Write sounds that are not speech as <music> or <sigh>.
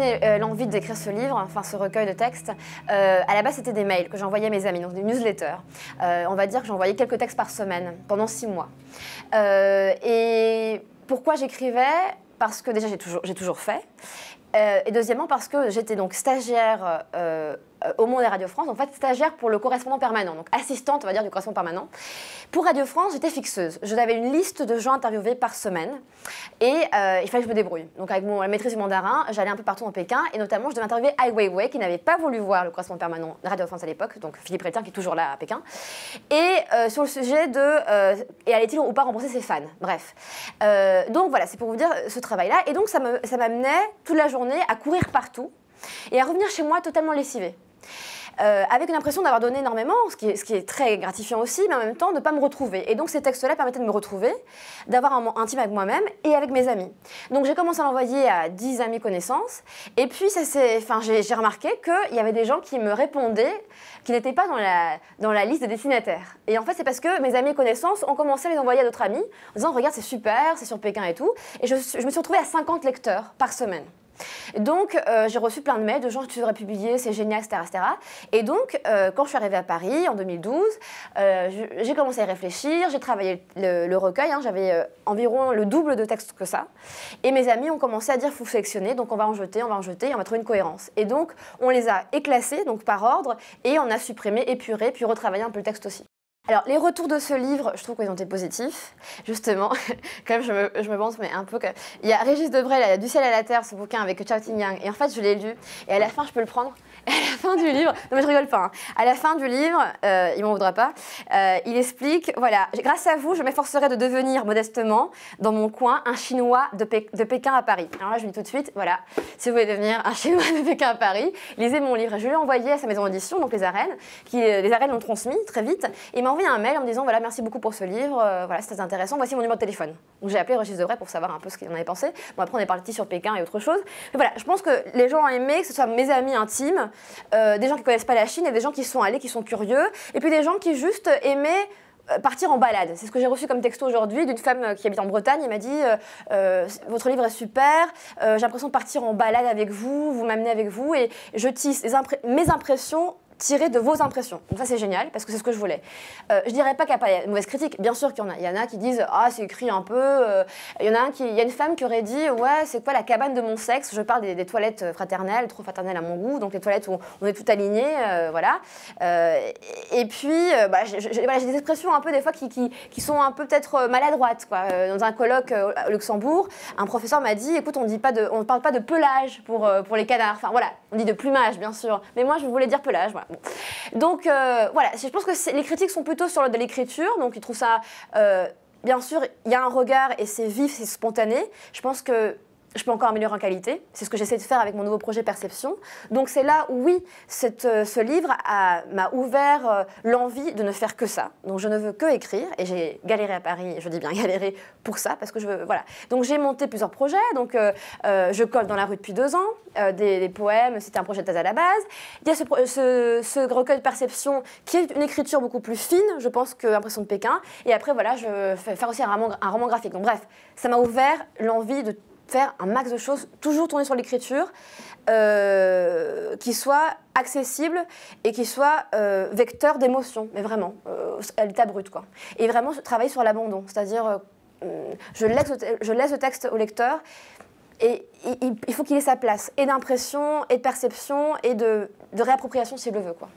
Euh, l'envie d'écrire ce livre, enfin ce recueil de textes euh, À la base, c'était des mails que j'envoyais à mes amis, donc des newsletters. Euh, on va dire que j'envoyais quelques textes par semaine pendant six mois. et pourquoi j'écrivais parce que déjà j'ai toujours, fait, et deuxièmement parce que j'étais donc stagiaire euh, au Monde de Radio France, en fait stagiaire pour le correspondant permanent, donc assistante, on va dire, du correspondant permanent. Pour Radio France, j'étais fixeuse. Je J'avais une liste de gens interviewés par semaine et euh, il fallait que je me débrouille. Donc avec mon, maîtrise du mandarin, j'allais un peu partout en Pékin et notamment je devais interviewer Ai Weiwei qui n'avait pas voulu voir le correspondant permanent de Radio France à l'époque, donc Philippe Rétien qui est toujours là à Pékin, et euh, sur le sujet de et allait-il ou pas rembourser ses fans. Bref. donc voilà, c'est pour vous dire ce travail-là. Et donc ça m'amenait toute la journée à courir partout et à revenir chez moi totalement lessivée. Euh, avec l'impression d'avoir donné énormément, ce qui, est, très gratifiant aussi, mais en même temps de ne pas me retrouver. Et donc ces textes-là permettaient de me retrouver, d'avoir un moment intime avec moi-même et avec mes amis. Donc j'ai commencé à l'envoyer à 10 amis connaissances, et puis j'ai remarqué qu'il y avait des gens qui me répondaient qui n'étaient pas dans la, liste des destinataires. Et en fait c'est parce que mes amis connaissances ont commencé à les envoyer à d'autres amis, en disant regarde c'est super, c'est sur Pékin et tout, et je, je me suis retrouvée à 50 lecteurs par semaine. Donc, euh, j'ai reçu plein de mails de gens qui tu devrais publier, c'est génial, etc., Et donc, euh, quand je suis arrivée à Paris en 2012, euh, j'ai commencé à réfléchir, j'ai travaillé le, recueil, hein, j'avais environ le double de textes que ça. Et mes amis ont commencé à dire faut sélectionner, donc on va en jeter, on va en jeter, on va trouver une cohérence. Et donc, on les a éclassés, donc par ordre, et on a supprimé, épuré, puis retravaillé un peu le texte aussi. Alors, les retours de ce livre, je trouve qu'ils ont été positifs, justement. comme <laughs> je me, je me pense mais un peu. que Il y a Régis Debray, Du ciel à la terre, ce bouquin avec Chao Ting Yang. Et en fait, je l'ai lu. Et à la fin, je peux le prendre. Et <laughs> à la fin du livre, non mais je rigole pas, hein. à la fin du livre, euh, il m'en voudra pas, euh, il explique, voilà, grâce à vous, je m'efforcerai de devenir modestement, dans mon coin, un Chinois de, de, Pékin à Paris. Alors là, je lui dis tout de suite, voilà, si vous voulez devenir un Chinois de Pékin à Paris, lisez mon livre. Je l'ai envoyé à sa maison d'édition, donc les arènes, qui, euh, les arènes l'ont transmis très vite, et envoyé un mail en me disant voilà, merci beaucoup pour ce livre, euh, voilà, c'était intéressant, voici mon numéro de téléphone. Donc j'ai appelé Régis Debray pour savoir un peu ce qu'il en avait pensé. Bon, après, on est parti sur Pékin et autre chose. Mais voilà, je pense que les gens ont aimé, que ce soit mes amis intimes, euh, des gens qui connaissent pas la Chine et des gens qui sont allés, qui sont curieux, et puis des gens qui juste aimaient euh, partir en balade. C'est ce que j'ai reçu comme texto aujourd'hui d'une femme qui habite en Bretagne. Elle m'a dit Votre livre est super, j'ai l'impression de partir en balade avec vous, vous m'amenez avec vous, et je tisse mes impressions tirer de vos impressions. Donc ça c'est génial parce que c'est ce que je voulais. Euh, je dirais pas qu'il n'y a pas de mauvaise critique. bien sûr qu'il y en a. Il y en a qui disent ah c'est écrit un peu. Euh. il y en a un qui, il y a une femme qui aurait dit ouais c'est quoi la cabane de mon sexe. Je parle des, toilettes euh, fraternelles, trop fraternelles à mon goût, donc les toilettes où on est tout aligné, euh, voilà. et puis bah, j'ai des expressions un peu des fois qui, qui, qui sont un peu peut-être maladroites quoi. Dans un colloque au Luxembourg, un professeur m'a dit écoute on dit pas de, on parle pas de pelage pour pour les canards. Enfin voilà, on dit de plumage bien sûr, mais moi je voulais dire pelage. Voilà. Donc euh, voilà, je pense que les critiques sont plutôt sur l'ordre de l'écriture, donc ils trouvent ça. Euh, bien sûr, il y a un regard et c'est vif, c'est spontané. Je pense que je peux encore améliorer en qualité. C'est ce que j'essaie de faire avec mon nouveau projet Perception. Donc c'est là où, oui, cette, euh, ce livre m'a ouvert euh, l'envie de ne faire que ça. Donc je ne veux que écrire. Et j'ai galéré à Paris, je dis bien <laughs> galéré pour ça, parce que je veux. Voilà. Donc j'ai monté plusieurs projets. Donc euh, je colle dans la rue depuis deux ans, des, poèmes. C'était un projet de thèse à la base. Il y a ce, recueil de Perception qui est une écriture beaucoup plus fine, je pense, que Impression de Pékin. Et après, voilà, je fais faire aussi un roman, un roman graphique. Donc bref, ça m'a ouvert l'envie de faire un max de choses, toujours tourner sur l'écriture, euh, qui soit accessible et qui soit euh, vecteur d'émotion, mais vraiment, euh, à l'état brut. Quoi. Et vraiment travailler sur l'abandon, c'est-à-dire euh, mm, je, laisse, je laisse le texte au lecteur et il, faut qu'il ait sa place, et d'impression, et de perception, et de, de réappropriation s'il le veut. Quoi.